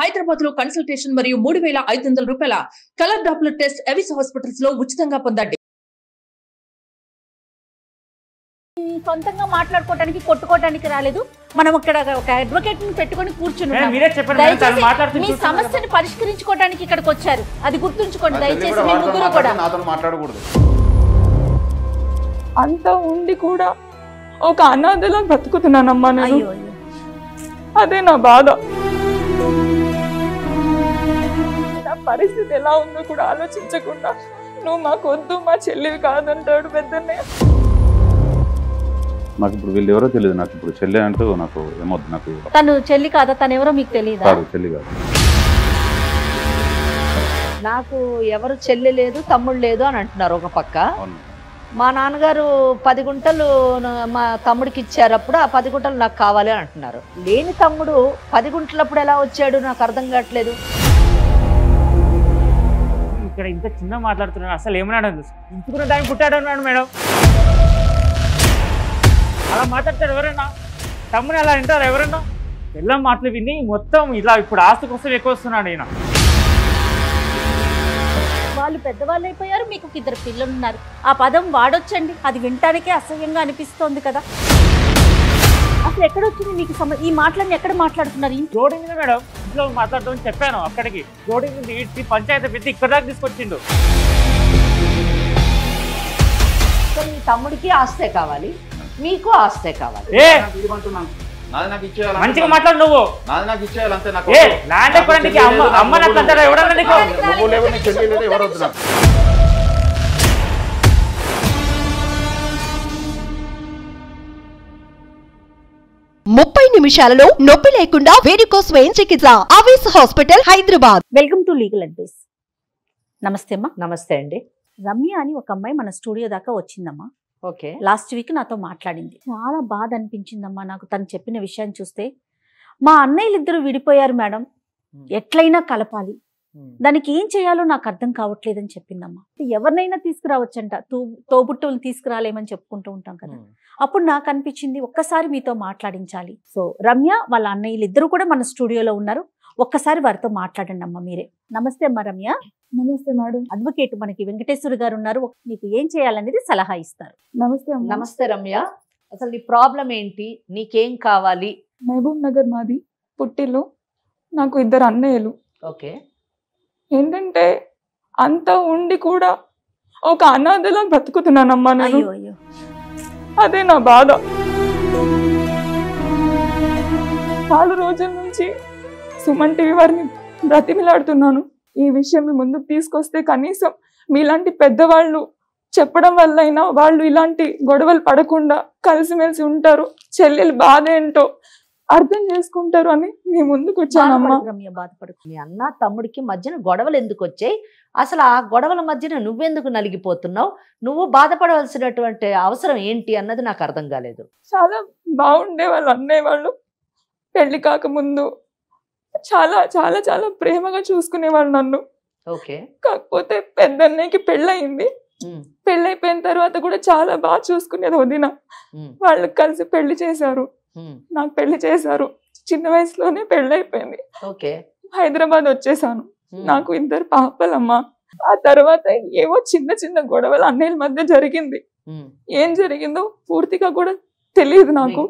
హైదరాబాద్ లో కన్సల్టేషన్ మరియు మూడు వేల ఐదు వందల రూపాయల కలర్ డాప్లర్ టెస్ట్ ఎవిస్ హాస్పిటల్స్ లో ఉచితంగా పొందండి సొంతంగా మాట్లాడుకోవడానికి కొట్టుకోవడానికి రాలేదు మనం ఇక్కడ ఒక అడ్వకేట్ ని పెట్టుకొని కూర్చున్నాం మీ సమస్యని పరిష్కరించుకోవడానికి ఇక్కడికి వచ్చారు అది గుర్తుంచుకోండి దయచేసి మాట్లాడకూడదు అంత ఉండి కూడా ఒక అనాథలో బతుకుతున్నానమ్మా నేను అదే నా బాధ పరిస్థితి ఎలా ఉందో కూడా ఆలోచించకుండా నువ్వు మాకు వద్దు మా చెల్లివి కాదంటాడు పెద్దనే నాకు ఇప్పుడు వీళ్ళు ఎవరో తెలియదు నాకు ఇప్పుడు చెల్లి అంటూ నాకు ఏమొద్దు నాకు తను చెల్లి కాదా తను ఎవరో మీకు తెలియదు చెల్లి కాదు నాకు ఎవరు చెల్లి లేదు తమ్ముడు లేదు అని అంటున్నారు ఒక పక్క మా నాన్నగారు పది గుంటలు మా తమ్ముడికి ఇచ్చారప్పుడు ఆ పది గుంటలు నాకు కావాలి అని అంటున్నారు లేని తమ్ముడు పది గుంటలప్పుడు ఎలా వచ్చాడు నాకు అర్థం కావట్లేదు ఇక్కడ ఇంత చిన్న మాట్లాడుతున్నాడు అసలు ఏమన్నాడు ఇంచుకున్న టైం పుట్టాడు అన్నాడు మేడం అలా మాట్లాడతాడు ఎవరన్నా తమ్ముని అలా వింటారు ఎవరన్నా పిల్లం మాటలు విని మొత్తం ఇలా ఇప్పుడు ఆస్తి కోసం ఎక్కువ వస్తున్నాడు ఈయన వాళ్ళు పెద్దవాళ్ళు అయిపోయారు మీకు ఇద్దరు పిల్లలు ఉన్నారు ఆ పదం వాడొచ్చండి అది వినటానికే అసహ్యంగా అనిపిస్తోంది కదా అసలు ఎక్కడ వచ్చింది మీకు ఈ మాటలన్నీ ఎక్కడ మాట్లాడుతున్నారు జోడింది మేడం ఇంట్లో మాట్లాడడం చెప్పాను అక్కడికి జోడింది ఇచ్చి పంచాయతీ పెట్టి ఇక్కడ దాకా తీసుకొచ్చిండు తమ్ముడికి ఆస్తే కావాలి మీకు ఆస్తే కావాలి మంచిగా మాట్లాడు నువ్వు నాది నాకు ఇచ్చేయాలి అంతే నాకు అమ్మ అమ్మ నాకు ఎవడన్నా నువ్వు లేవు చెల్లి లేదు ఎవరు వద్దు ముప్పై నిమిషాలలో నొప్పి లేకుండా వేరుకో స్వయం చికిత్స ఆవేశ hospital Hyderabad welcome to legal advice నమస్తే అమ్మా నమస్తే అండి రమ్య అని ఒక అమ్మాయి మన స్టూడియో దాకా వచ్చిందమ్మా ఓకే లాస్ట్ వీక్ నాతో మాట్లాడింది చాలా బాధ అనిపించిందమ్మా నాకు తను చెప్పిన విషయాన్ని చూస్తే మా అన్నయ్యలిద్దరూ విడిపోయారు మేడం ఎట్లయినా కలపాలి దానికి ఏం చేయాలో నాకు అర్థం కావట్లేదని చెప్పిందమ్మ ఎవరినైనా తీసుకురావచ్చంట తూ తోబుట్టువులు తీసుకురాలేమని చెప్పుకుంటూ ఉంటాం కదా అప్పుడు నాకు అనిపించింది ఒక్కసారి మీతో మాట్లాడించాలి సో రమ్య వాళ్ళ అన్నయ్యలు ఇద్దరు కూడా మన స్టూడియోలో ఉన్నారు ఒక్కసారి వారితో మాట్లాడండి అమ్మ మీరే నమస్తే అమ్మ రమ్య నమస్తే మేడం అడ్వకేట్ మనకి వెంకటేశ్వర గారు ఉన్నారు నీకు ఏం చేయాలనేది సలహా ఇస్తారు నమస్తే నమస్తే రమ్య అసలు నీ ప్రాబ్లం ఏంటి నీకేం కావాలి మహబూబ్ నగర్ మాది పుట్టిలో నాకు ఇద్దరు అన్నయ్యలు ఓకే ఏంటంటే అంత ఉండి కూడా ఒక అనాథలా బ్రతుకుతున్నానమ్మా నేను అదే నా బాధ చాలా రోజుల నుంచి సుమన్ టీవీ వారిని బ్రతిమిలాడుతున్నాను ఈ విషయం ముందుకు తీసుకొస్తే కనీసం మీలాంటి పెద్దవాళ్ళు చెప్పడం వల్ల వాళ్ళు ఇలాంటి గొడవలు పడకుండా కలిసిమెలిసి ఉంటారు చెల్లెలు బాధ ఏంటో అర్థం చేసుకుంటారు అని మీ ముందుకు వచ్చానమ్మా మీ అన్న తమ్ముడికి మధ్యన గొడవలు ఎందుకు వచ్చాయి అసలు ఆ గొడవల మధ్యన నువ్వెందుకు నలిగిపోతున్నావు నువ్వు బాధపడవలసినటువంటి అవసరం ఏంటి అన్నది నాకు అర్థం కాలేదు చాలా బాగుండే వాళ్ళు అన్నయ్య వాళ్ళు పెళ్లి కాకముందు చాలా చాలా చాలా ప్రేమగా చూసుకునేవాళ్ళు నన్ను ఓకే కాకపోతే పెద్దన్నయ్యకి పెళ్ళయింది పెళ్ళైపోయిన తర్వాత కూడా చాలా బాగా చూసుకునేది వదిన వాళ్ళు కలిసి పెళ్లి చేశారు నాకు పెళ్లి చేశారు చిన్న వయసులోనే పెళ్లి అయిపోయింది హైదరాబాద్ వచ్చేసాను నాకు ఇద్దరు పాపలమ్మా ఆ తర్వాత ఏవో చిన్న చిన్న గొడవలు అన్నయ్యల మధ్య జరిగింది ఏం జరిగిందో పూర్తిగా కూడా తెలియదు నాకు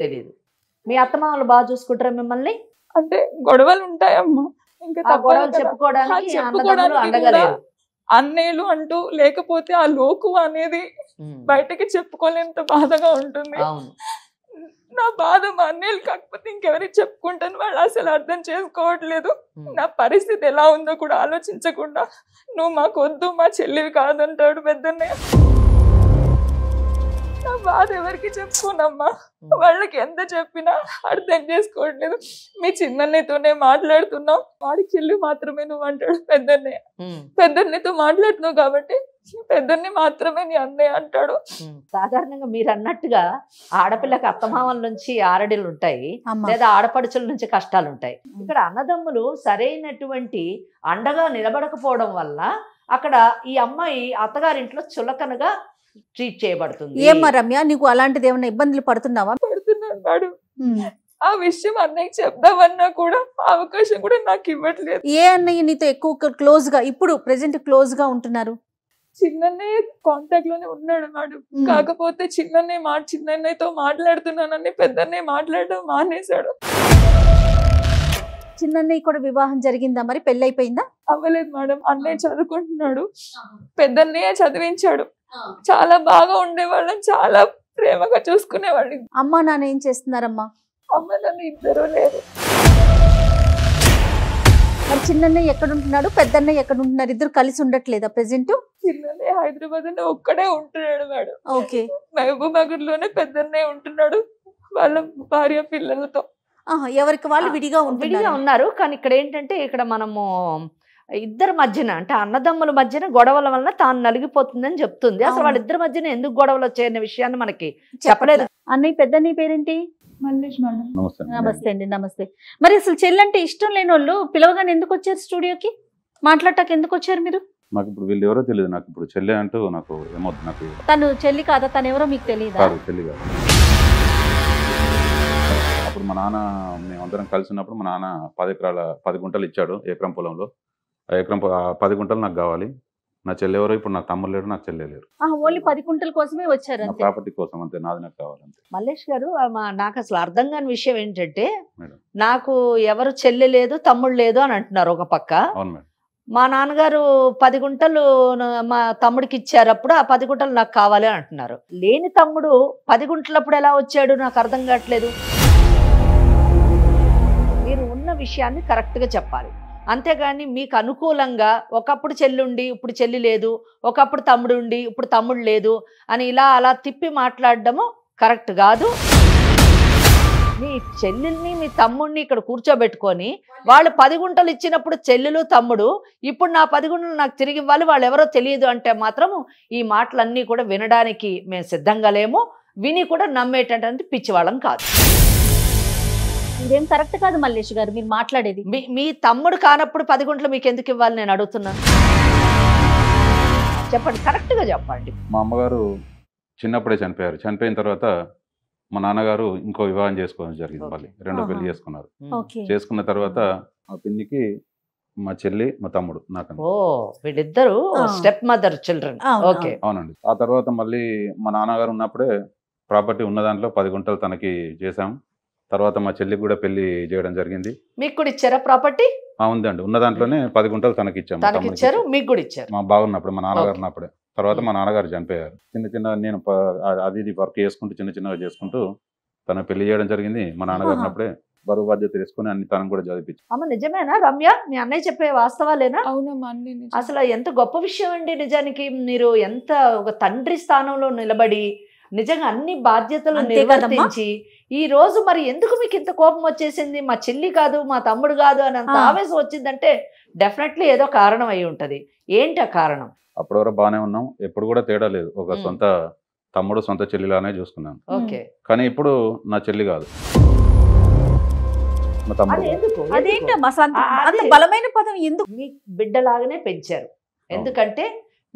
మీ అత్తమ్మ వాళ్ళు బాగా చూసుకుంటారా మిమ్మల్ని అంటే గొడవలు ఉంటాయమ్మా ఇంకా చెప్పుకోవడానికి అన్నయ్యలు అంటూ లేకపోతే ఆ లోకు అనేది బయటకి చెప్పుకోలేంత బాధగా ఉంటుంది నా బాధ మా అన్నయ్యలు కాకపోతే ఇంకెవరికి చెప్పుకుంటాను వాళ్ళు అసలు అర్థం చేసుకోవట్లేదు నా పరిస్థితి ఎలా ఉందో కూడా ఆలోచించకుండా నువ్వు వద్దు మా చెల్లివి కాదంటాడు పెద్దన్నయ్య బాధ ఎవరికి చెప్పుకోనమ్మా వాళ్ళకి ఎంత చెప్పినా అర్థం చేసుకోవట్లేదు మీ చిన్నతోనే మాట్లాడుతున్నాం వాడి చెల్లి మాత్రమే నువ్వు అంటాడు పెద్దన్నయ్య పెద్దన్నయ్యతో మాట్లాడుతున్నావు కాబట్టి పెద్దన్ని మాత్రమే నీ అన్నయ్య అంటాడు సాధారణంగా మీరు అన్నట్టుగా ఆడపిల్లకి అత్తమామల నుంచి ఆరడిలు ఉంటాయి లేదా ఆడపడుచుల నుంచి కష్టాలు ఉంటాయి ఇక్కడ అన్నదమ్ములు సరైనటువంటి అండగా నిలబడకపోవడం వల్ల అక్కడ ఈ అమ్మాయి అత్తగారింట్లో చులకనగా ట్రీట్ చేయబడుతుంది ఏం రమ్య నీకు అలాంటిది ఏమైనా ఇబ్బందులు పడుతున్నావా పడుతున్నాడు ఆ విషయం అన్నయ్య చెప్దామన్నా కూడా అవకాశం కూడా నాకు ఇవ్వట్లేదు ఏ అన్నయ్య నీతో ఎక్కువ క్లోజ్ గా ఇప్పుడు ప్రెసెంట్ క్లోజ్ గా ఉంటున్నారు చిన్నన్నయ్య కాంటాక్ట్ లోనే ఉన్నాడు నాడు కాకపోతే చిన్నయ్య మా చిన్నయ్యతో మాట్లాడుతున్నానని పెద్దన్నయ్య మాట్లాడడం మానేశాడు చిన్నయ్య కూడా వివాహం జరిగిందా మరి పెళ్ళైపోయిందా అవ్వలేదు మేడం అన్నయ్య చదువుకుంటున్నాడు పెద్దన్నయ్య చదివించాడు చాలా బాగా ఉండేవాళ్ళం చాలా ప్రేమగా చూసుకునేవాళ్ళు అమ్మ నాన్న ఏం చేస్తున్నారమ్మా అమ్మ నాన్న ఇద్దరు లేరు మరి చిన్నన్నయ్య ఎక్కడ ఉంటున్నాడు పెద్దన్నయ్య ఎక్కడ ఉంటున్నారు ఇద్దరు కలిసి ఉండట్లేదా ప్రెసెంట్ చిన్నన్నయ్య హైదరాబాద్ లో ఒక్కడే ఉంటున్నాడు మేడం ఓకే మహబూబ్నగర్ లోనే పెద్దన్నయ్య ఉంటున్నాడు వాళ్ళ భార్య పిల్లలతో ఎవరికి వాళ్ళు విడిగా విడిగా ఉన్నారు కానీ ఇక్కడ ఏంటంటే ఇక్కడ మనము ఇద్దరి మధ్యన అంటే అన్నదమ్ముల మధ్యన గొడవల వలన తాను నలిగిపోతుందని చెప్తుంది అసలు వాళ్ళిద్దరి మధ్యన ఎందుకు గొడవలు వచ్చాయన్న విషయాన్ని మనకి చెప్పలేదు అన్నయ్య పెద్ద నీ పేరేంటి నమస్తే అండి నమస్తే మరి అసలు చెల్లంటే ఇష్టం లేని వాళ్ళు పిలవగానే ఎందుకు వచ్చారు స్టూడియోకి మాట్లాడటానికి ఎందుకు వచ్చారు మీరు నాకు ఇప్పుడు వీళ్ళు ఎవరో తెలియదు నాకు ఇప్పుడు చెల్లి అంటూ నాకు ఏమవుతుంది నాకు తను చెల్లి కాదా తను ఎవరో మీకు తెలియదు తెలియదు చెల్లి కాదు అప్పుడు మా నాన్న మేమందరం కలిసినప్పుడు మా నాన్న పది ఎకరాల పది గుంటలు ఇచ్చాడు ఎకరం పొలంలో ఎకరం పది గుంటలు నాకు కావాలి నా చెల్లె ఎవరు ఇప్పుడు నా తమ్ముడు లేడు నాకు చెల్లె లేరు ఓన్లీ పది కుంటల కోసమే వచ్చారు ప్రాపర్టీ కోసం అంతే నాది నాకు కావాలంటే మల్లేష్ గారు నాకు అసలు అర్థం కాని విషయం ఏంటంటే నాకు ఎవరు చెల్లె లేదు తమ్ముడు లేదు అని అంటున్నారు ఒక పక్క అవును మేడం మా నాన్నగారు పది గుంటలు మా తమ్ముడికి ఇచ్చారప్పుడు ఆ పది గుంటలు నాకు కావాలి అని అంటున్నారు లేని తమ్ముడు పది గుంటలప్పుడు ఎలా వచ్చాడు నాకు అర్థం కావట్లేదు మీరు ఉన్న విషయాన్ని కరెక్ట్గా చెప్పాలి అంతేగాని మీకు అనుకూలంగా ఒకప్పుడు చెల్లుండి ఇప్పుడు చెల్లి లేదు ఒకప్పుడు తమ్ముడు ఉండి ఇప్పుడు తమ్ముడు లేదు అని ఇలా అలా తిప్పి మాట్లాడడము కరెక్ట్ కాదు మీ చెల్లెల్ని మీ తమ్ముడిని ఇక్కడ కూర్చోబెట్టుకొని వాళ్ళు పది గుంటలు ఇచ్చినప్పుడు చెల్లెలు తమ్ముడు ఇప్పుడు నా పది గుంటలు నాకు తిరిగి ఇవ్వాలి వాళ్ళు ఎవరో తెలియదు అంటే మాత్రము ఈ మాటలన్నీ కూడా వినడానికి మేము సిద్ధంగా లేము విని కూడా నమ్మేటటువంటి పిచ్చివాళ్ళం కాదు ఇదేం కరెక్ట్ కాదు మల్లేష్ గారు మీరు మాట్లాడేది మీ మీ తమ్ముడు కానప్పుడు పది గుంటలు మీకు ఎందుకు ఇవ్వాలి నేను అడుగుతున్నా చెప్పండి కరెక్ట్ గా చెప్పండి మా అమ్మగారు చిన్నప్పుడే చనిపోయారు చనిపోయిన తర్వాత మా నాన్నగారు ఇంకో వివాహం చేసుకోవడం జరిగింది మళ్ళీ రెండో పెళ్లి చేసుకున్నారు చేసుకున్న తర్వాత మా పిన్నికి మా చెల్లి మా తమ్ముడు నాకు వీళ్ళిద్దరు స్టెప్ మదర్ చిల్డ్రన్ ఓకే అవునండి ఆ తర్వాత మళ్ళీ మా నాన్నగారు ఉన్నప్పుడే ప్రాపర్టీ ఉన్న దాంట్లో పది గుంటలు తనకి చేశాం తర్వాత మా చెల్లికి కూడా పెళ్లి చేయడం జరిగింది మీకు కూడా ఇచ్చారా ప్రాపర్టీ ఉందండి ఉన్న దాంట్లోనే పది గుంటలు తనకి ఇచ్చాము ఇచ్చారు మీకు కూడా ఇచ్చారు మా బాగున్నప్పుడు మా నాన్నగారు ఉన్నప్పుడే తర్వాత మా నాన్నగారు చనిపోయారు చిన్న చిన్న నేను అది ఇది వర్క్ చేసుకుంటూ చిన్న చిన్నగా చేసుకుంటూ తన పెళ్లి చేయడం జరిగింది మా నాన్నగారు ఉన్నప్పుడే బరువు బాధ్యత తీసుకుని అన్ని తనం కూడా చదివించు అమ్మ నిజమేనా రమ్య మీ అన్నయ్య చెప్పే వాస్తవాలేనా అవునమ్మా అసలు ఎంత గొప్ప విషయం అండి నిజానికి మీరు ఎంత ఒక తండ్రి స్థానంలో నిలబడి నిజంగా అన్ని బాధ్యతలు నిర్వర్తించి ఈ రోజు మరి ఎందుకు మీకు ఇంత కోపం వచ్చేసింది మా చెల్లి కాదు మా తమ్ముడు కాదు అని అంత ఆవేశం వచ్చిందంటే డెఫినెట్లీ ఏదో కారణం అయి ఉంటది ఏంటి ఆ కారణం అప్పటి వరకు బాగానే ఉన్నాం ఎప్పుడు కూడా తేడా లేదు ఒక సొంత తమ్ముడు సొంత చెల్లిలానే చూసుకున్నాను ఓకే కానీ ఇప్పుడు నా చెల్లి కాదు బలమైన పదం ఎందుకు బిడ్డలాగానే పెంచారు ఎందుకంటే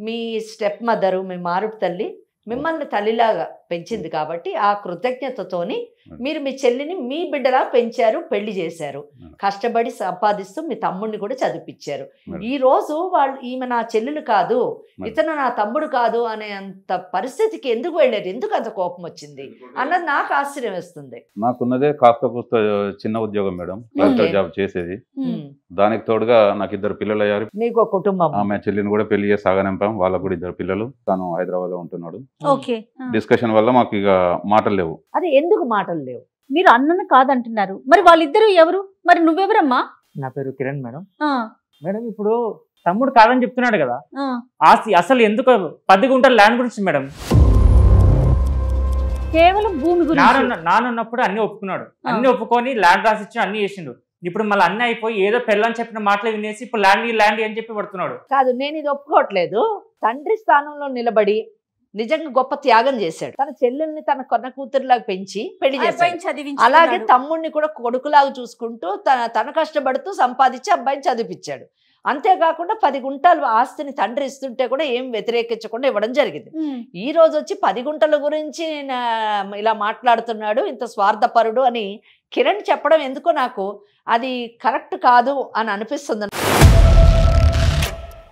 మీ స్టెప్ మదరు మీ మారుడు తల్లి మిమ్మల్ని తల్లిలాగా పెంచింది కాబట్టి ఆ కృతజ్ఞతతోని మీరు మీ చెల్లిని మీ బిడ్డలా పెంచారు పెళ్లి చేశారు కష్టపడి సంపాదిస్తూ మీ తమ్ముడిని కూడా చదివించారు ఈ రోజు వాళ్ళు ఈమె నా చెల్లెలు కాదు ఇతను నా తమ్ముడు కాదు అనే అంత పరిస్థితికి ఎందుకు వెళ్ళారు ఎందుకు అంత కోపం వచ్చింది అన్నది నాకు ఆశ్చర్యం వేస్తుంది నాకున్నదే కాస్త కూస్త చిన్న ఉద్యోగం మేడం జాబ్ hmm. చేసేది hmm. Hmm. దానికి తోడుగా నాకు ఇద్దరు పిల్లలు అయ్యారు మీకు కుటుంబం ఆమె చెల్లిని కూడా పెళ్లి చేసి సాగనింపాం వాళ్ళకు కూడా ఇద్దరు పిల్లలు తను హైదరాబాద్ లో ఉంటున్నాడు డిస్కషన్ వల్ల మాకు ఇక మాటలు లేవు అది ఎందుకు మాటలు ఆధారాలు లేవు మీరు అన్నను కాదంటున్నారు మరి వాళ్ళిద్దరు ఎవరు మరి నువ్వెవరమ్మా నా పేరు కిరణ్ మేడం మేడం ఇప్పుడు తమ్ముడు కాదని చెప్తున్నాడు కదా ఆస్తి అసలు ఎందుకు పది గుంటల ల్యాండ్ గురించి మేడం కేవలం భూమి నానున్నప్పుడు అన్ని ఒప్పుకున్నాడు అన్ని ఒప్పుకొని ల్యాండ్ రాసిచ్చి అన్ని చేసిండు ఇప్పుడు మళ్ళీ అన్ని అయిపోయి ఏదో పెళ్ళని చెప్పిన మాటలు వినేసి ఇప్పుడు ల్యాండ్ ల్యాండ్ అని చెప్పి పడుతున్నాడు కాదు నేను ఇది ఒప్పుకోవట్లేదు తండ్రి స్థానంలో నిలబడి నిజంగా గొప్ప త్యాగం చేశాడు తన చెల్లెల్ని తన కొన్న కూతురులాగా పెంచి పెళ్లి చేశాడు అలాగే తమ్ముడిని కూడా కొడుకులాగా చూసుకుంటూ తన తన కష్టపడుతూ సంపాదించి అబ్బాయిని చదివించాడు అంతేకాకుండా పది గుంటలు ఆస్తిని తండ్రి ఇస్తుంటే కూడా ఏం వ్యతిరేకించకుండా ఇవ్వడం జరిగింది ఈ రోజు వచ్చి పది గుంటల గురించి ఇలా మాట్లాడుతున్నాడు ఇంత స్వార్థపరుడు అని కిరణ్ చెప్పడం ఎందుకో నాకు అది కరెక్ట్ కాదు అని అనిపిస్తుంది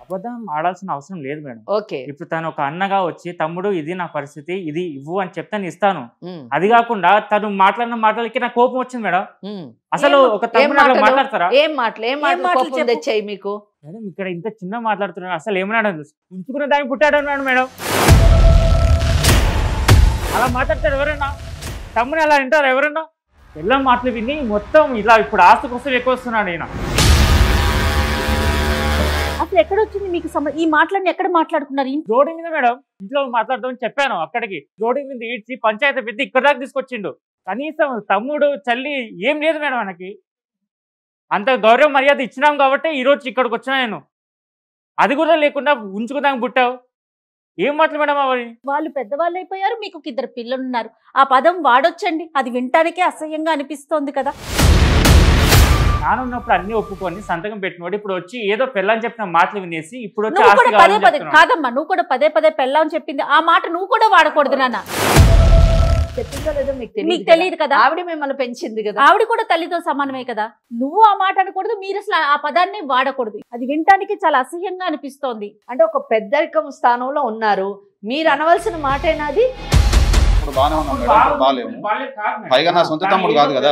అబద్ధం ఆడాల్సిన అవసరం లేదు మేడం ఓకే ఇప్పుడు తను ఒక అన్నగా వచ్చి తమ్ముడు ఇది నా పరిస్థితి ఇది ఇవ్వు అని చెప్తే నేను ఇస్తాను అది కాకుండా తను మాట్లాడిన మాటలకి నా కోపం వచ్చింది మేడం అసలు ఒక తమ్ముడు మాట్లాడతారా ఏం మాటలు మీకు మేడం ఇక్కడ ఇంత చిన్న మాట్లాడుతున్నాడు అసలు ఏమన్నాడు ఉంచుకున్న దాన్ని పుట్టాడు అన్నాడు మేడం అలా మాట్లాడతాడు ఎవరన్నా తమ్ముడు అలా వింటారు ఎవరన్నా ఎల్ల మాటలు విని మొత్తం ఇలా ఇప్పుడు ఆస్తి కోసం ఎక్కువ వస్తున్నాడు ఈయన అసలు ఎక్కడ వచ్చింది మీకు ఈ మాటలన్నీ ఎక్కడ మాట్లాడుకున్నారు రోడ్డు మీద మేడం ఇంట్లో మాట్లాడదామని చెప్పాను అక్కడికి రోడ్డు మీద ఈడ్చి పంచాయతీ పెద్ద ఇక్కడ దాకా తీసుకొచ్చిండు కనీసం తమ్ముడు చల్లి ఏం లేదు మేడం మనకి అంత గౌరవ మర్యాద ఇచ్చినాం కాబట్టి ఈరోజు ఇక్కడికి వచ్చినా నేను అది కూడా లేకుండా ఉంచుకుందాం పుట్టావు ఏం మాటలు మేడం అవి వాళ్ళు పెద్దవాళ్ళు అయిపోయారు మీకు ఇద్దరు పిల్లలు ఉన్నారు ఆ పదం వాడొచ్చండి అది వినటానికే అసహ్యంగా అనిపిస్తోంది కదా నానున్నప్పుడు అన్ని ఒప్పుకొని సంతకం పెట్టినోడు ఇప్పుడు వచ్చి ఏదో పెళ్ళని చెప్పిన మాటలు వినేసి ఇప్పుడు వచ్చి పదే పదే కాదమ్మా నువ్వు కూడా పదే పదే పెళ్ళని చెప్పింది ఆ మాట నువ్వు కూడా వాడకూడదు నాన్న చెప్పిందో మీకు తెలియదు కదా ఆవిడ మిమ్మల్ని పెంచింది కదా ఆవిడ కూడా తల్లితో సమానమే కదా నువ్వు ఆ మాట అనకూడదు మీరు అసలు ఆ పదాన్ని వాడకూడదు అది వినటానికి చాలా అసహ్యంగా అనిపిస్తోంది అంటే ఒక పెద్దరికం స్థానంలో ఉన్నారు మీరు అనవలసిన మాటేనాది ఇప్పుడు బానే ఉన్నాం మేడం ఇప్పుడు బాగాలేము పైగా నా సొంత తమ్ముడు కాదు కదా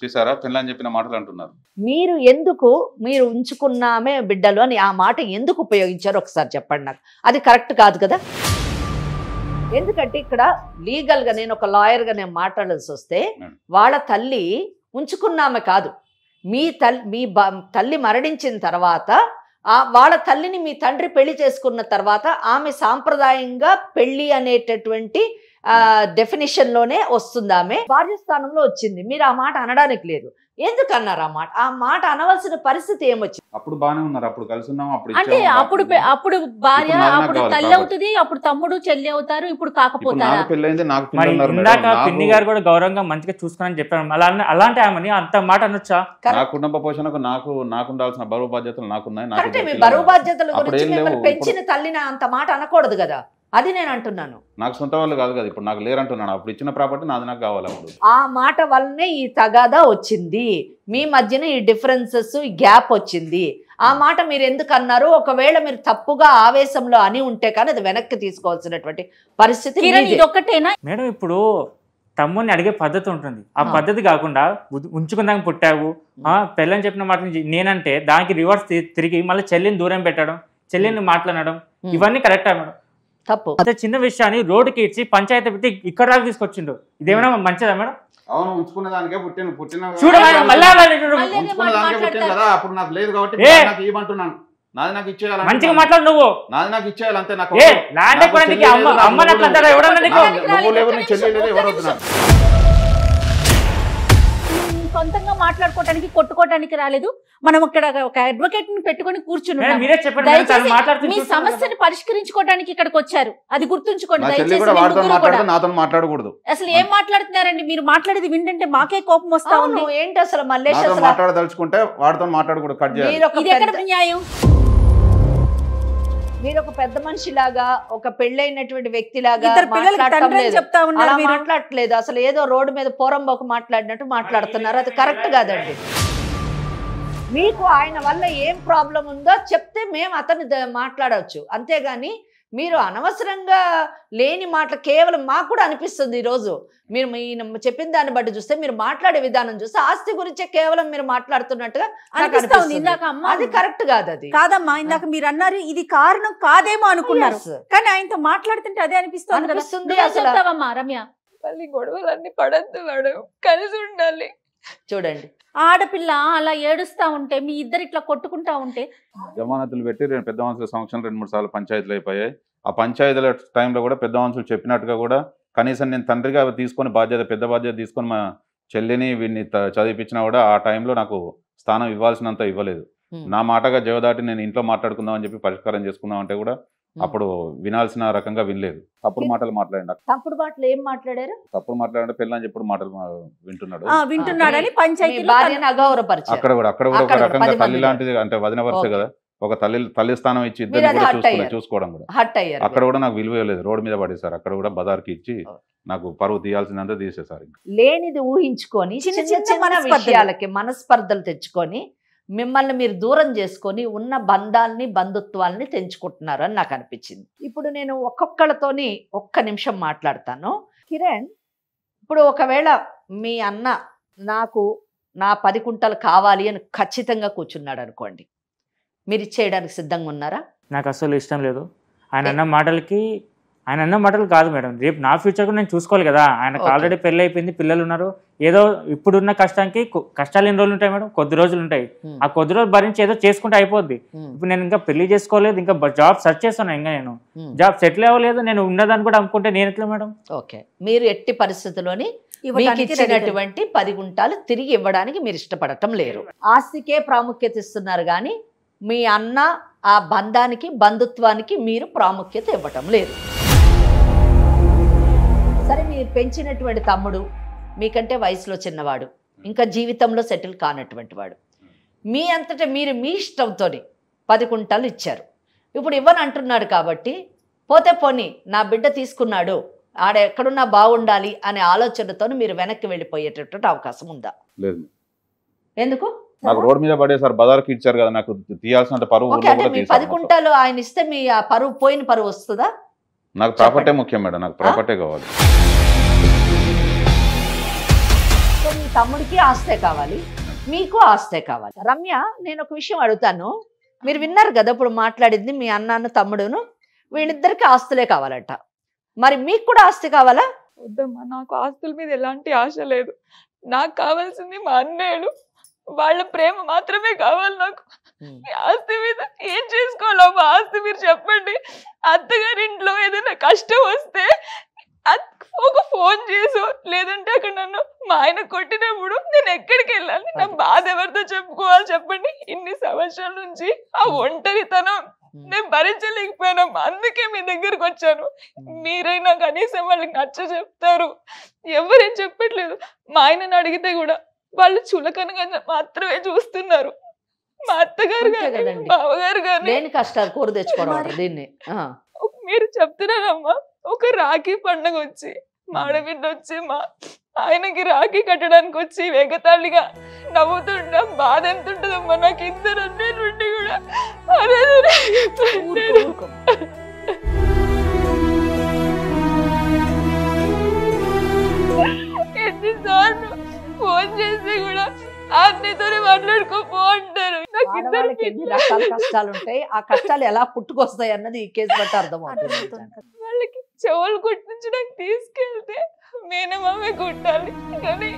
చూసారా పిల్లని చెప్పిన మాటలు అంటున్నారు మీరు ఎందుకు మీరు ఉంచుకున్నామే బిడ్డలు అని ఆ మాట ఎందుకు ఉపయోగించారు ఒకసారి చెప్పండి నాకు అది కరెక్ట్ కాదు కదా ఎందుకంటే ఇక్కడ లీగల్గా నేను ఒక లాయర్గా నేను మాట్లాడాల్సి వస్తే వాళ్ళ తల్లి ఉంచుకున్నామే కాదు మీ తల్లి మీ తల్లి మరణించిన తర్వాత వాళ్ళ తల్లిని మీ తండ్రి పెళ్లి చేసుకున్న తర్వాత ఆమె సాంప్రదాయంగా పెళ్లి అనేటటువంటి డెఫినేషన్లోనే వస్తుంది ఆమె భార్యస్థానంలో వచ్చింది మీరు ఆ మాట అనడానికి లేదు ఎందుకు అన్నారు ఆ మాట ఆ మాట అనవలసిన పరిస్థితి ఏమొచ్చింది అప్పుడు బానే ఉన్నారు అప్పుడు కలిసి ఉన్నాం అప్పుడు అంటే అప్పుడు అప్పుడు భార్య అప్పుడు తల్లి అవుతుంది అప్పుడు తమ్ముడు చెల్లి అవుతారు ఇప్పుడు కాకపోతే మరి పిన్ని గారు కూడా గౌరవంగా మంచిగా చూసుకుని చెప్పాను అలా అలాంటి ఆమెని అంత మాట అనొచ్చా నా కుటుంబ పోషణకు నాకు నాకు ఉండాల్సిన బరువు బాధ్యతలు నాకున్నాయి బరువు బాధ్యతలు పెంచిన తల్లిని అంత మాట అనకూడదు కదా అది నేను అంటున్నాను నాకు సొంత వాళ్ళు కాదు కదా ఇప్పుడు నాకు లేరు అంటున్నాను అప్పుడు ఇచ్చిన ప్రాపర్టీ నాది నాకు కావాలి అప్పుడు ఆ మాట వల్లనే ఈ తగాదా వచ్చింది మీ మధ్యన ఈ డిఫరెన్సెస్ ఈ గ్యాప్ వచ్చింది ఆ మాట మీరు ఎందుకు అన్నారు ఒకవేళ మీరు తప్పుగా ఆవేశంలో అని ఉంటే కానీ అది వెనక్కి తీసుకోవాల్సినటువంటి పరిస్థితి కిరణ్ ఒక్కటేనా మేడం ఇప్పుడు తమ్ముడిని అడిగే పద్ధతి ఉంటుంది ఆ పద్ధతి కాకుండా ఉంచుకుందాక పుట్టావు ఆ, పెళ్ళని చెప్పిన మాట నుంచి నేనంటే దానికి రివర్స్ తిరిగి మళ్ళీ చెల్లిని దూరం పెట్టడం చెల్లిని మాట్లాడడం ఇవన్నీ కరెక్ట్ మేడం తప్పు అదే చిన్న విషయాన్ని రోడ్డుకి ఇచ్చి పంచాయతీ పెట్టి ఇక్కడ దాకా తీసుకొచ్చిండు ఇదేమైనా మంచిదా మేడం అవును ఉంచుకున్న దానికే పుట్టిన పుట్టిన చూడమని దానికే కదా అప్పుడు నాకు లేదు కాబట్టి నాకు ఇచ్చేయాలి మంచిగా మాట్లాడు నువ్వు నాది నాకు ఇచ్చేయాలి నాకు అమ్మ ఎవరు నాకు. సొంతంగా మాట్లాడుకోవడానికి కొట్టుకోవడానికి రాలేదు మనం ఇక్కడ ఒక అడ్వకేట్ ని పెట్టుకుని కూర్చున్నాం మీ సమస్యని పరిష్కరించుకోవడానికి ఇక్కడికి వచ్చారు అది గుర్తుంచుకోండి అసలు ఏం మాట్లాడుతున్నారండి మీరు మాట్లాడేది విండంటే మాకే కోపం వస్తా ఉంది ఏంటి అసలు మళ్ళీ మాట్లాడదలుచుకుంటే వాడితో మాట్లాడకూడదు ఇది ఎక్కడ న్యాయం మీరు ఒక పెద్ద మనిషి లాగా ఒక పెళ్ళైనటువంటి లాగా మాట్లాడట్లేదు అసలు ఏదో రోడ్డు మీద పోరంబోకు మాట్లాడినట్టు మాట్లాడుతున్నారు అది కరెక్ట్ కాదండి మీకు ఆయన వల్ల ఏం ప్రాబ్లం ఉందో చెప్తే మేము అతను మాట్లాడవచ్చు అంతేగాని మీరు అనవసరంగా లేని మాటలు కేవలం మాకు కూడా అనిపిస్తుంది ఈరోజు మీరు చెప్పిన దాన్ని బట్టి చూస్తే మీరు మాట్లాడే విధానం చూస్తే ఆస్తి గురించే కేవలం మీరు మాట్లాడుతున్నట్టుగా అది కరెక్ట్ కాదు అది కాదమ్మా ఇందాక మీరు అన్నారు ఇది కారణం కాదేమో అనుకున్నారు కానీ ఆయనతో మాట్లాడుతుంటే అదే అనిపిస్తుంది గొడవలన్నీ పడద్దు మేడం కలిసి ఉండాలి చూడండి ఆడపిల్ల అలా ఏడుస్తా ఉంటే మీ ఇద్దరు ఇట్లా కొట్టుకుంటా ఉంటే జమానతులు పెట్టి పెద్ద సంవత్సరం రెండు మూడు సార్లు పంచాయతీలు అయిపోయాయి ఆ పంచాయతీల టైంలో కూడా పెద్ద మనుషులు చెప్పినట్టుగా కూడా కనీసం నేను తండ్రిగా తీసుకొని బాధ్యత పెద్ద బాధ్యత తీసుకొని మా చెల్లిని వీడిని చదివిపించినా కూడా ఆ టైంలో నాకు స్థానం ఇవ్వాల్సినంత ఇవ్వలేదు నా మాటగా జవదాటి నేను ఇంట్లో మాట్లాడుకుందాం అని చెప్పి పరిష్కారం చేసుకుందాం అంటే కూడా అప్పుడు వినాల్సిన రకంగా వినలేదు తప్పుడు మాటలు మాట్లాడినా తప్పుడు మాటలు ఏం మాట్లాడారు తప్పుడు మాట్లాడంటే పిల్లని చెప్పుడు మాటలు వింటున్నాడు వింటున్నాడని పంచాయతీ అక్కడ కూడా అక్కడ కూడా ఒక రకంగా తల్లి లాంటిది అంటే వదిన వరుస కదా ఒక తల్లి తల్లి స్థానం ఇచ్చి ఇద్దరు చూసుకోవడం కూడా హట్ అయ్యారు అక్కడ కూడా నాకు విలువ లేదు రోడ్ మీద పడేసారు అక్కడ కూడా కి ఇచ్చి నాకు పరువు తీయాల్సిందంతా తీసేసారు లేనిది ఊహించుకొని విషయాలకి మనస్పర్ధలు తెచ్చుకొని మిమ్మల్ని మీరు దూరం చేసుకొని ఉన్న బంధాలని బంధుత్వాలని తెంచుకుంటున్నారు అని నాకు అనిపించింది ఇప్పుడు నేను ఒక్కొక్కళ్ళతోని ఒక్క నిమిషం మాట్లాడతాను కిరణ్ ఇప్పుడు ఒకవేళ మీ అన్న నాకు నా పది కుంటలు కావాలి అని ఖచ్చితంగా కూర్చున్నాడు అనుకోండి మీరు ఇచ్చేయడానికి సిద్ధంగా ఉన్నారా నాకు అసలు ఇష్టం లేదు ఆయన అన్న మాటలకి ఆయన అన్న మాటలు కాదు మేడం రేపు నా ఫ్యూచర్ కూడా నేను చూసుకోవాలి కదా ఆయనకు ఆల్రెడీ పెళ్ళి అయిపోయింది పిల్లలు ఉన్నారు ఏదో ఇప్పుడున్న కష్టానికి కష్టాలు ఎన్ని రోజులు ఉంటాయి మేడం కొద్ది రోజులు ఉంటాయి ఆ కొద్ది రోజులు భరించి ఏదో చేసుకుంటే అయిపోద్ది ఇప్పుడు నేను ఇంకా పెళ్లి చేసుకోలేదు ఇంకా జాబ్ సెర్చ్ చేస్తున్నాను ఇంకా నేను జాబ్ సెటిల్ అవ్వలేదు నేను ఉన్నదాన్ని కూడా అమ్ముకుంటే నేను ఎట్లా మేడం ఓకే మీరు ఎట్టి పరిస్థితుల్లోని ఇచ్చినటువంటి పది గుంటాలు తిరిగి ఇవ్వడానికి మీరు ఇష్టపడటం లేరు ఆస్తికే ప్రాముఖ్యత ఇస్తున్నారు కానీ మీ అన్న ఆ బంధానికి బంధుత్వానికి మీరు ప్రాముఖ్యత ఇవ్వటం లేదు సరే మీరు పెంచినటువంటి తమ్ముడు మీకంటే వయసులో చిన్నవాడు ఇంకా జీవితంలో సెటిల్ కానటువంటి వాడు మీ అంతటా మీరు మీ ఇష్టంతో పది కుంటాలు ఇచ్చారు ఇప్పుడు ఇవ్వని అంటున్నాడు కాబట్టి పోతే పోని నా బిడ్డ తీసుకున్నాడు ఆడ ఎక్కడున్నా బాగుండాలి అనే ఆలోచనతో మీరు వెనక్కి వెళ్ళిపోయేటటువంటి అవకాశం ఉందా లేదు ఎందుకు నాకు రోడ్ మీద పడేసారు కి ఇచ్చారు కదా నాకు తీయాల్సిన పరువు పది కుంటాలు ఆయన ఇస్తే మీ పరువు పోయిన పరువు వస్తుందా నాకు ప్రాపర్టే ముఖ్యం మేడం నాకు ప్రాపర్టే కావాలి మీ తమ్ముడికి ఆస్తే కావాలి మీకు ఆస్తే కావాలి రమ్య నేను ఒక విషయం అడుగుతాను మీరు విన్నారు కదా ఇప్పుడు మాట్లాడింది మీ అన్నాను తమ్ముడును వీళ్ళిద్దరికి ఆస్తులే కావాలట మరి మీకు కూడా ఆస్తి కావాలా వద్దమ్మా నాకు ఆస్తుల మీద ఎలాంటి ఆశ లేదు నాకు కావాల్సింది మా అన్నయ్యడు వాళ్ళ ప్రేమ మాత్రమే కావాలి నాకు ఆస్తి మీద ఏం చేసుకోవాలో మా ఆస్తి మీరు చెప్పండి అత్తగారి ఇంట్లో ఏదైనా కష్టం వస్తే ఒక ఫోన్ చేసో లేదంటే అక్కడ నన్ను మా ఆయన కొట్టినప్పుడు నేను ఎక్కడికి వెళ్ళాలి నా బాధ ఎవరితో చెప్పుకోవాలి చెప్పండి ఇన్ని సంవత్సరాల నుంచి ఆ ఒంటరితనం నేను భరించలేకపోయాను అందుకే మీ దగ్గరకు వచ్చాను మీరైనా కనీసం వాళ్ళకి నచ్చ చెప్తారు ఎవరేం చెప్పట్లేదు మా ఆయనని అడిగితే కూడా వాళ్ళు చులకనగా మాత్రమే చూస్తున్నారు మా అత్తగారు బావగారు గారు కష్టాలు కూర తెచ్చుకోవడం దీన్ని మీరు చెప్తున్నారమ్మా ఒక రాఖీ పండుగ వచ్చి మాడబిడ్డ వచ్చి మా ఆయనకి రాఖీ కట్టడానికి వచ్చి వేగతాళిగా నవ్వుతుంటా బాధ ఎంత ఉంటుందమ్మా నాకు ఇద్దరు అన్నయ్యలు ఉండి కూడా ఎన్నిసార్లు ఫోన్ చేస్తే కూడా అన్నతోనే మాట్లాడుకోపో అంటారు రకాల కష్టాలు ఉంటాయి ఆ కష్టాలు ఎలా పుట్టుకొస్తాయి అన్నది ఈ కేసు బట్టి అవుతుంది వాళ్ళకి చెవులు కుట్టించడానికి తీసుకెళ్తే మమ్మీ కుట్టాలి కానీ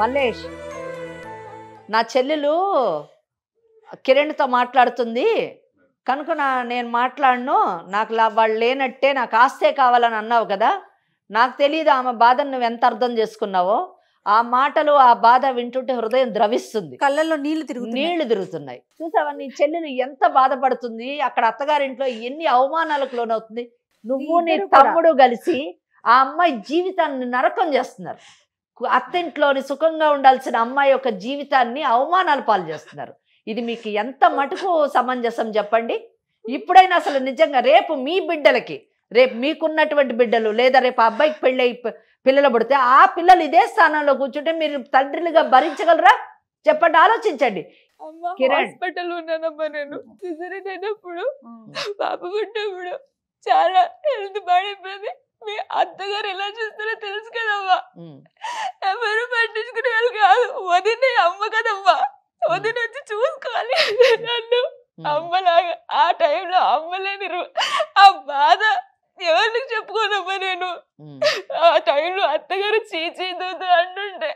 మల్లేష్ నా చెల్లెలు కిరణ్తో మాట్లాడుతుంది కనుక నా నేను మాట్లాడను నాకు వాళ్ళు లేనట్టే నాకు ఆస్తే కావాలని అన్నావు కదా నాకు తెలియదు ఆమె బాధను నువ్వు ఎంత అర్థం చేసుకున్నావో ఆ మాటలు ఆ బాధ వింటుంటే హృదయం ద్రవిస్తుంది కళ్ళల్లో నీళ్లు తిరుగు నీళ్లు తిరుగుతున్నాయి చూసావా నీ చెల్లెలు ఎంత బాధపడుతుంది అక్కడ అత్తగారింట్లో ఎన్ని అవమానాలకు లోనవుతుంది నువ్వు నీ తమ్ముడు కలిసి ఆ అమ్మాయి జీవితాన్ని నరకం చేస్తున్నారు అత్తింట్లోని సుఖంగా ఉండాల్సిన అమ్మాయి యొక్క జీవితాన్ని అవమానాలు పాలు చేస్తున్నారు ఇది మీకు ఎంత మటుకు సమంజసం చెప్పండి ఇప్పుడైనా అసలు నిజంగా రేపు మీ బిడ్డలకి రేపు మీకున్నటువంటి బిడ్డలు లేదా రేపు అబ్బాయికి పెళ్ళి పిల్లలు పుడితే ఆ పిల్లలు ఇదే స్థానంలో కూర్చుంటే మీరు తండ్రిలుగా భరించగలరా చెప్పండి ఆలోచించండి హాస్పిటల్ ఉన్నానమ్మా చాలా హెల్త్ మీ అత్తగారు ఎలా చూస్తారో తెలుసు కదమ్మా ఎవరు పట్టించుకునే వాళ్ళు కాదు వదిన అమ్మ కదమ్మా వదిలి వచ్చి చూసుకోవాలి నన్ను అమ్మలాగా ఆ టైంలో అమ్మలేని ఆ బాధ ఎవరికి చెప్పుకోదమ్మా నేను ఆ టైంలో అత్తగారు చీచీ దూత అంటుంటే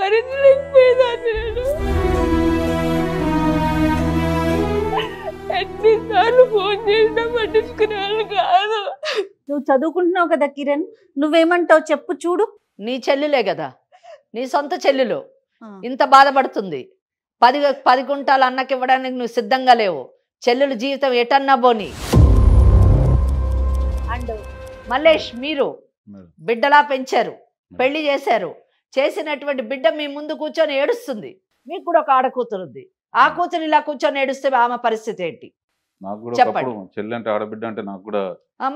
భరించలేకపోయేదాన్ని నేను ఎన్నిసార్లు ఫోన్ చేసినా పట్టించుకునే వాళ్ళు కాదు నువ్వు చదువుకుంటున్నావు కదా కిరణ్ నువ్వేమంటావు చెప్పు చూడు నీ చెల్లెలే కదా నీ సొంత చెల్లెలు ఇంత బాధపడుతుంది పది పది గుంటాలు అన్నకి ఇవ్వడానికి నువ్వు సిద్ధంగా లేవు చెల్లెలు జీవితం ఎటన్నా బోని అండ్ మల్లేష్ మీరు బిడ్డలా పెంచారు పెళ్లి చేశారు చేసినటువంటి బిడ్డ మీ ముందు కూర్చొని ఏడుస్తుంది మీకు కూడా ఒక ఆడ కూతురుంది ఆ కూతురు ఇలా కూర్చొని ఏడుస్తే ఆమె పరిస్థితి ఏంటి నాకు కూడా ఒకప్పుడు చెల్లి అంటే ఆడబిడ్డ అంటే నాకు కూడా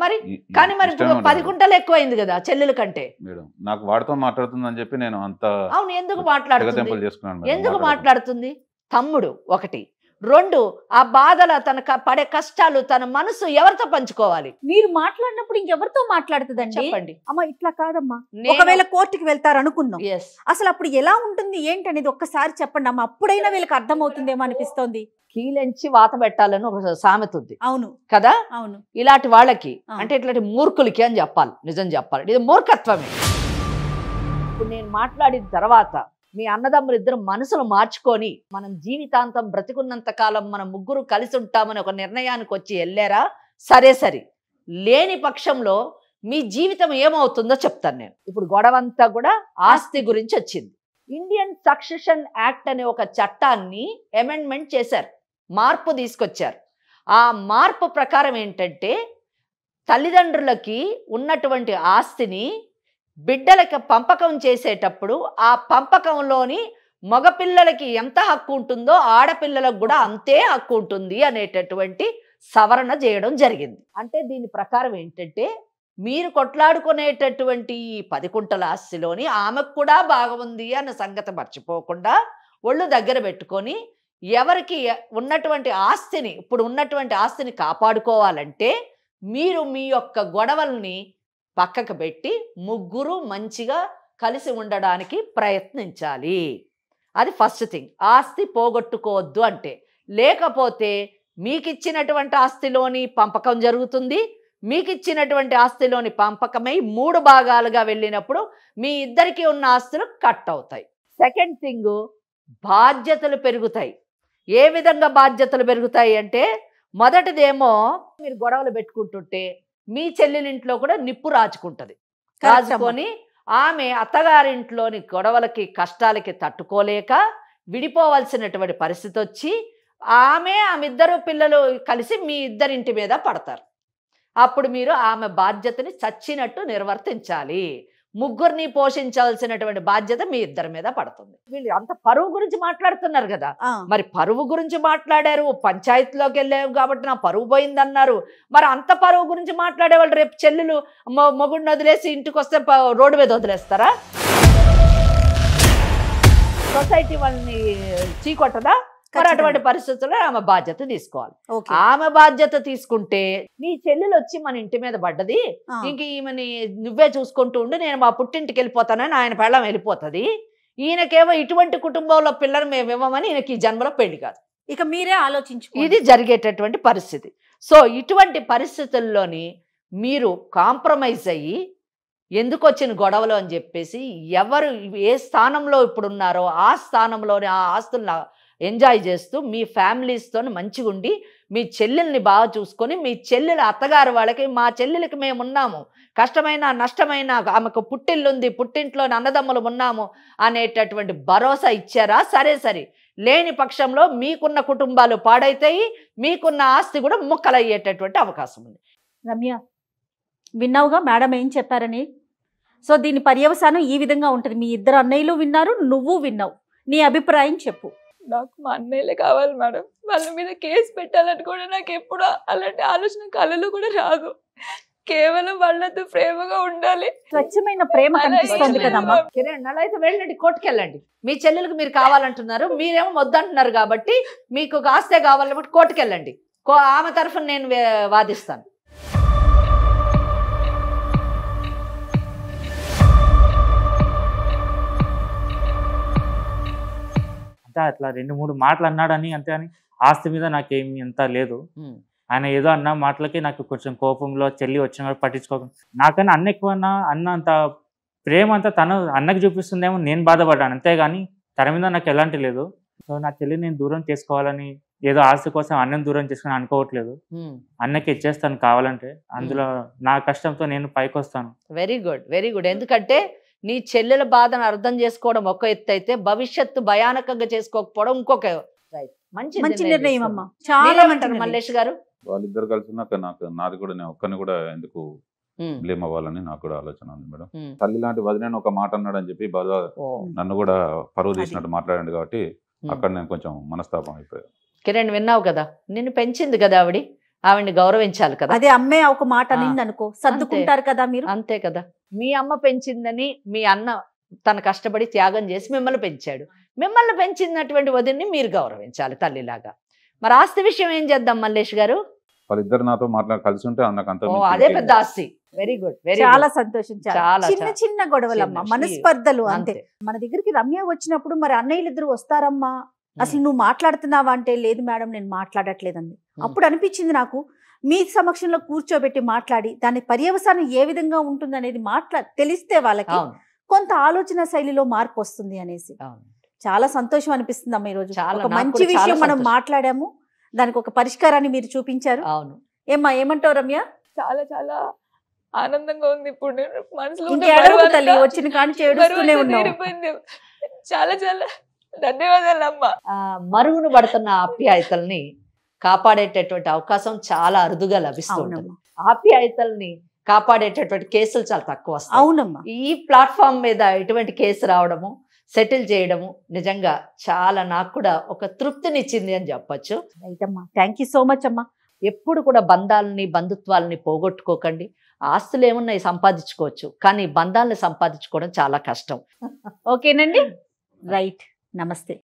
మరి కానీ మరి పది గుంటలు ఎక్కువైంది కదా చెల్లెల కంటే మేడం నాకు వాడితో మాట్లాడుతుందని చెప్పి నేను అంత అవును ఎందుకు మాట్లాడుతుంది ఎందుకు మాట్లాడుతుంది తమ్ముడు ఒకటి రెండు ఆ బాధల తన పడే కష్టాలు తన మనసు ఎవరితో పంచుకోవాలి మీరు మాట్లాడినప్పుడు ఇంకెవరితో మాట్లాడుతుందండి చెప్పండి అమ్మా ఇట్లా కాదమ్మా ఒకవేళ కోర్టుకి వెళ్తారు అనుకుందాం అసలు అప్పుడు ఎలా ఉంటుంది ఏంటి అనేది ఒక్కసారి చెప్పండి అమ్మా అప్పుడైనా వీళ్ళకి అర్థమవుతుందేమో అనిపిస్తోంది కీలంచి వాత పెట్టాలని ఒక సామెత ఉంది అవును కదా అవును ఇలాంటి వాళ్ళకి అంటే ఇట్లాంటి మూర్ఖులకి అని చెప్పాలి నిజం చెప్పాలి ఇది మూర్ఖత్వమే ఇప్పుడు నేను మాట్లాడిన తర్వాత మీ అన్నదమ్ములు ఇద్దరు మనసులు మార్చుకొని మనం జీవితాంతం బ్రతికున్నంత కాలం మనం ముగ్గురు కలిసి ఉంటామని ఒక నిర్ణయానికి వచ్చి వెళ్ళారా సరే సరే లేని పక్షంలో మీ జీవితం ఏమవుతుందో చెప్తాను నేను ఇప్పుడు గొడవ అంతా కూడా ఆస్తి గురించి వచ్చింది ఇండియన్ సక్సెషన్ యాక్ట్ అనే ఒక చట్టాన్ని అమెండ్మెంట్ చేశారు మార్పు తీసుకొచ్చారు ఆ మార్పు ప్రకారం ఏంటంటే తల్లిదండ్రులకి ఉన్నటువంటి ఆస్తిని బిడ్డలకి పంపకం చేసేటప్పుడు ఆ పంపకంలోని మగపిల్లలకి ఎంత హక్కు ఉంటుందో ఆడపిల్లలకు కూడా అంతే హక్కు ఉంటుంది అనేటటువంటి సవరణ చేయడం జరిగింది అంటే దీని ప్రకారం ఏంటంటే మీరు కొట్లాడుకునేటటువంటి పది కుంటల ఆస్తిలోని ఆమెకు కూడా బాగుంది అన్న సంగతి మర్చిపోకుండా ఒళ్ళు దగ్గర పెట్టుకొని ఎవరికి ఉన్నటువంటి ఆస్తిని ఇప్పుడు ఉన్నటువంటి ఆస్తిని కాపాడుకోవాలంటే మీరు మీ యొక్క గొడవల్ని పక్కకు పెట్టి ముగ్గురు మంచిగా కలిసి ఉండడానికి ప్రయత్నించాలి అది ఫస్ట్ థింగ్ ఆస్తి పోగొట్టుకోవద్దు అంటే లేకపోతే మీకు ఇచ్చినటువంటి ఆస్తిలోని పంపకం జరుగుతుంది మీకు ఇచ్చినటువంటి ఆస్తిలోని పంపకమై మూడు భాగాలుగా వెళ్ళినప్పుడు మీ ఇద్దరికీ ఉన్న ఆస్తులు కట్ అవుతాయి సెకండ్ థింగ్ బాధ్యతలు పెరుగుతాయి ఏ విధంగా బాధ్యతలు పెరుగుతాయి అంటే మొదటిదేమో మీరు గొడవలు పెట్టుకుంటుంటే మీ చెల్లెలింట్లో కూడా నిప్పు రాచుకుంటుంది రాచుకొని ఆమె అత్తగారింట్లోని గొడవలకి కష్టాలకి తట్టుకోలేక విడిపోవలసినటువంటి పరిస్థితి వచ్చి ఆమె ఆమె ఇద్దరు పిల్లలు కలిసి మీ ఇద్దరింటి మీద పడతారు అప్పుడు మీరు ఆమె బాధ్యతని చచ్చినట్టు నిర్వర్తించాలి ముగ్గురిని పోషించాల్సినటువంటి బాధ్యత మీ ఇద్దరి మీద పడుతుంది వీళ్ళు అంత పరువు గురించి మాట్లాడుతున్నారు కదా మరి పరువు గురించి మాట్లాడారు పంచాయతీలోకి వెళ్ళావు కాబట్టి నా పరువు పోయిందన్నారు మరి అంత పరువు గురించి మాట్లాడేవాళ్ళు రేపు చెల్లెలు మొగుడిని వదిలేసి ఇంటికి వస్తే రోడ్డు మీద వదిలేస్తారా సొసైటీ వాళ్ళని చీకొట్టదా మరి అటువంటి పరిస్థితుల్లో ఆమె బాధ్యత తీసుకోవాలి ఆమె బాధ్యత తీసుకుంటే నీ చెల్లెలు వచ్చి మన ఇంటి మీద పడ్డది ఇంక ఈమెని నువ్వే చూసుకుంటూ ఉండి నేను మా పుట్టింటికి వెళ్ళిపోతానని ఆయన పెళ్ళం వెళ్ళిపోతుంది ఈయనకేమో ఇటువంటి కుటుంబంలో పిల్లలు మేము ఇవ్వమని ఈయనకి ఈ జన్మలో పెళ్లి కాదు ఇక మీరే ఆలోచించు ఇది జరిగేటటువంటి పరిస్థితి సో ఇటువంటి పరిస్థితుల్లోని మీరు కాంప్రమైజ్ అయ్యి ఎందుకు వచ్చిన గొడవలు అని చెప్పేసి ఎవరు ఏ స్థానంలో ఇప్పుడున్నారో ఆ స్థానంలోని ఆ ఆస్తులు ఎంజాయ్ చేస్తూ మీ ఫ్యామిలీస్తో మంచిగా ఉండి మీ చెల్లెల్ని బాగా చూసుకొని మీ చెల్లెల అత్తగారు వాళ్ళకి మా చెల్లెలకి మేము ఉన్నాము కష్టమైన నష్టమైన ఆమెకు పుట్టిల్లుంది పుట్టింట్లో అన్నదమ్ములు ఉన్నాము అనేటటువంటి భరోసా ఇచ్చారా సరే సరే లేని పక్షంలో మీకున్న కుటుంబాలు పాడైతాయి మీకున్న ఆస్తి కూడా ముక్కలయ్యేటటువంటి అవకాశం ఉంది రమ్య విన్నావుగా మేడం ఏం చెప్పారని సో దీని పర్యవసానం ఈ విధంగా ఉంటుంది మీ ఇద్దరు అన్నయ్యలు విన్నారు నువ్వు విన్నావు నీ అభిప్రాయం చెప్పు నాకు మా అన్నయ్యలే కావాలి మేడం వాళ్ళ మీద కేసు పెట్టాలని కూడా నాకు ఎప్పుడో అలాంటి ఆలోచన కళలు కూడా రాదు కేవలం వాళ్ళతో ప్రేమగా ఉండాలి స్వచ్ఛమైన ప్రేమ కనిపిస్తుంది కదమ్మా కిరణ్ అలా అయితే వెళ్ళండి కోర్టుకెళ్ళండి మీ చెల్లెలకు మీరు కావాలంటున్నారు మీరేమో వద్దంటున్నారు కాబట్టి మీకు కాస్తే కావాలన్నప్పుడు కోర్టుకెళ్ళండి ఆమె తరఫున నేను వాదిస్తాను ఇంకా అట్లా రెండు మూడు మాటలు అన్నాడని అంతే అని ఆస్తి మీద నాకేమి అంత లేదు ఆయన ఏదో అన్న మాటలకి నాకు కొంచెం కోపంలో చెల్లి వచ్చిన పట్టించుకోకుండా నాకన్నా అన్న ఎక్కువ అన్న అంత ప్రేమ అంతా తన అన్నకి చూపిస్తుందేమో నేను బాధపడ్డాను అంతేగాని తన మీద నాకు ఎలాంటి లేదు సో నా చెల్లి నేను దూరం చేసుకోవాలని ఏదో ఆస్తి కోసం అన్నం దూరం చేసుకుని అనుకోవట్లేదు అన్నకి ఇచ్చేస్తాను కావాలంటే అందులో నా కష్టంతో నేను పైకి వస్తాను వెరీ గుడ్ వెరీ గుడ్ ఎందుకంటే నీ చెల్లెల బాధను అర్థం చేసుకోవడం ఒక ఎత్తు అయితే భవిష్యత్తు భయానకంగా చేసుకోకపోవడం ఇంకొక మంచి మంచి నిర్ణయం అమ్మా చాలా అంటారు మల్లేష్ గారు వాళ్ళిద్దరు కలిసి నాకు నాది కూడా నేను ఒక్కని కూడా ఎందుకు బ్లేమ్ అవ్వాలని నాకు కూడా ఆలోచన ఉంది మేడం తల్లి లాంటి వదిలేని ఒక మాట అన్నాడు అని చెప్పి బాగా నన్ను కూడా పరువు తీసినట్టు మాట్లాడండి కాబట్టి అక్కడ నేను కొంచెం మనస్తాపం అయిపోయాను కిరణ్ విన్నావు కదా నిన్ను పెంచింది కదా ఆవిడ ఆవిడని గౌరవించాలి కదా అదే అమ్మే ఒక మాట అనింది అనుకో సర్దుకుంటారు కదా మీరు అంతే కదా మీ అమ్మ పెంచిందని మీ అన్న తన కష్టపడి త్యాగం చేసి మిమ్మల్ని పెంచాడు మిమ్మల్ని పెంచినటువంటి వదిన్ని మీరు గౌరవించాలి తల్లిలాగా మరి ఆస్తి విషయం ఏం చేద్దాం మల్లేష్ గారు వాళ్ళిద్దరు నాతో మాట్లాడి కలిసి ఉంటే అదే పెద్ద ఆస్తి వెరీ గుడ్ వెరీ చాలా సంతోషించారు చిన్న చిన్న గొడవలమ్మా మనస్పర్ధలు అంతే మన దగ్గరికి రమ్య వచ్చినప్పుడు మరి అన్నయ్యలు ఇద్దరు వస్తారమ్మా అసలు నువ్వు మాట్లాడుతున్నావా అంటే లేదు మేడం నేను మాట్లాడట్లేదండి Hmm. అప్పుడు అనిపించింది నాకు మీ సమక్షంలో కూర్చోబెట్టి మాట్లాడి దాని పర్యవసానం ఏ విధంగా ఉంటుందనేది మాట్లా తెలిస్తే వాళ్ళకి కొంత ఆలోచన శైలిలో మార్పు వస్తుంది అనేసి చాలా సంతోషం అనిపిస్తుంది అమ్మ ఈరోజు ఒక మంచి విషయం మనం మాట్లాడాము దానికి ఒక పరిష్కారాన్ని మీరు చూపించారు అవును ఏమ్మా ఏమంటావు రమ్య చాలా చాలా ఆనందంగా ఉంది ఇప్పుడు మనసులో తల్లి వచ్చిన కానీ చేడుస్తూనే చాలా చాలా ధన్యవాదాలు అమ్మ మరుగున పడుతున్న ఆప్యాయతల్ని కాపాడేటటువంటి అవకాశం చాలా అరుదుగా లభిస్తుంది ఆప్యాయతల్ని కాపాడేటటువంటి కేసులు చాలా తక్కువ అవునమ్మా ఈ ప్లాట్ఫామ్ మీద ఎటువంటి కేసు రావడము సెటిల్ చేయడము నిజంగా చాలా నాకు కూడా ఒక తృప్తినిచ్చింది అని చెప్పచ్చు రైటమ్మా థ్యాంక్ యూ సో మచ్ అమ్మా ఎప్పుడు కూడా బంధాలని బంధుత్వాలని పోగొట్టుకోకండి ఆస్తులు ఏమున్నాయి సంపాదించుకోవచ్చు కానీ బంధాలను సంపాదించుకోవడం చాలా కష్టం ఓకేనండి రైట్ నమస్తే